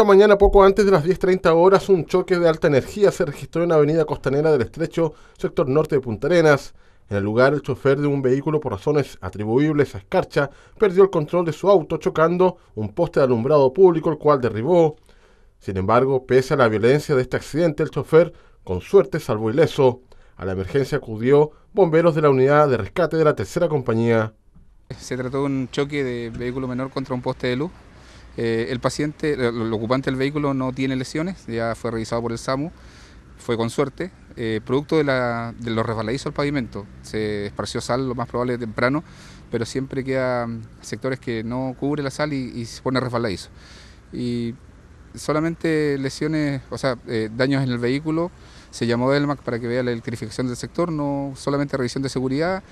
Esta mañana, poco antes de las 10.30 horas, un choque de alta energía se registró en la avenida Costanera del Estrecho, sector norte de Punta Arenas. En el lugar, el chofer de un vehículo por razones atribuibles a escarcha perdió el control de su auto chocando un poste de alumbrado público, el cual derribó. Sin embargo, pese a la violencia de este accidente, el chofer, con suerte, salvó ileso. A la emergencia acudió bomberos de la unidad de rescate de la tercera compañía. Se trató de un choque de vehículo menor contra un poste de luz eh, el paciente, el, ocupante del vehículo no tiene lesiones, ya fue revisado por el SAMU, fue con suerte, eh, producto de, la, de los resbaladizos al pavimento. Se esparció sal, lo más probable temprano, pero siempre queda mm, sectores que no cubre la sal y, se pone resbaladizo. Y solamente lesiones, o sea, eh, daños en el vehículo, se llamó Delmac para que vea la electrificación del sector, no solamente revisión de seguridad,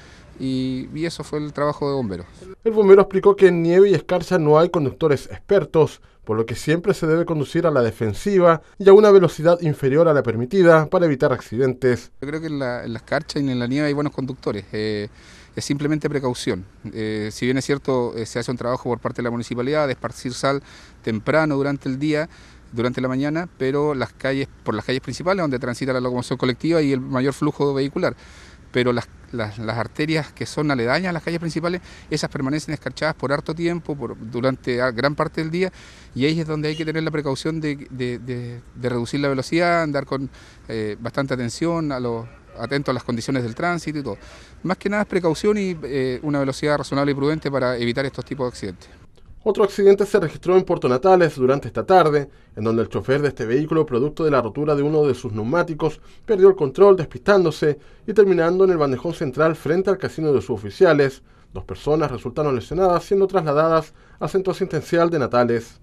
y, y eso fue el trabajo de bomberos. El bombero explicó que en nieve y escarcha no hay conductores expertos, por lo que siempre se debe conducir a la defensiva y a una velocidad inferior a la permitida para evitar accidentes. Yo creo que en la, en la escarcha y en la nieve hay buenos conductores. Eh, es simplemente precaución. Eh, si bien es cierto, eh, se hace un trabajo por parte de la municipalidad de esparcir sal temprano durante el día, durante la mañana, pero las calles, por las calles principales donde transita la locomoción colectiva y el mayor flujo vehicular. Pero las, arterias que son aledañas a las calles principales, esas permanecen escarchadas por harto tiempo, por, durante gran parte del día, y ahí es donde hay que tener la precaución de, reducir la velocidad, andar con eh, bastante atención a atento a las condiciones del tránsito y todo. Más que nada es precaución y eh, una velocidad razonable y prudente para evitar estos tipos de accidentes. Otro accidente se registró en Puerto Natales durante esta tarde, en donde el chofer de este vehículo, producto de la rotura de uno de sus neumáticos, perdió el control despistándose y terminando en el bandejón central frente al casino de sus oficiales. Dos personas resultaron lesionadas siendo trasladadas al centro asistencial de Natales.